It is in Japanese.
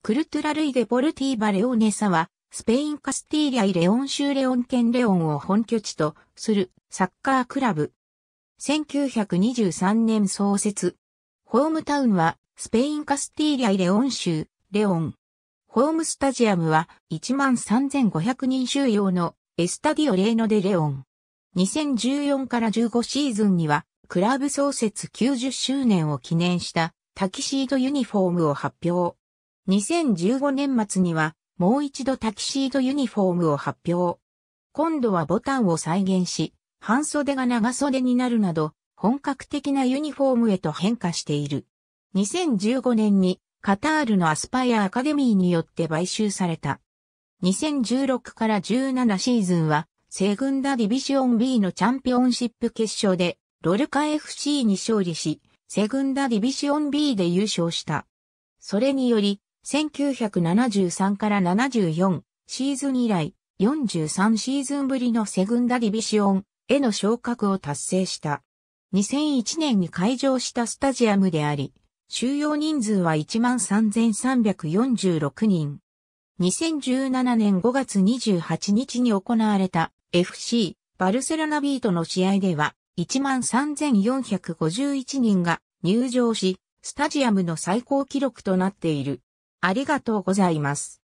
クルトゥラルイデ・ボルティーバ・レオネサは、スペインカスティーリアイ・レオン州レオン県レオンを本拠地とするサッカークラブ。1923年創設。ホームタウンは、スペインカスティーリアイ・レオン州、レオン。ホームスタジアムは、13,500人収容のエスタディオ・レーノ・デ・レオン。2014から15シーズンには、クラブ創設90周年を記念したタキシードユニフォームを発表。2015年末には、もう一度タキシードユニフォームを発表。今度はボタンを再現し、半袖が長袖になるなど、本格的なユニフォームへと変化している。2015年にカタールのアスパイアアカデミーによって買収された。2016から17シーズンは、セグンダディビジョン B のチャンピオンシップ決勝で、ロルカ FC に勝利し、セグンダディビジョン B で優勝した。それにより、1973から74シーズン以来43シーズンぶりのセグンダディビシオンへの昇格を達成した。2001年に開場したスタジアムであり、収容人数は13,346人。2017年5月28日に行われた FC バルセロナビートの試合では13,451人が入場し、スタジアムの最高記録となっている。ありがとうございます。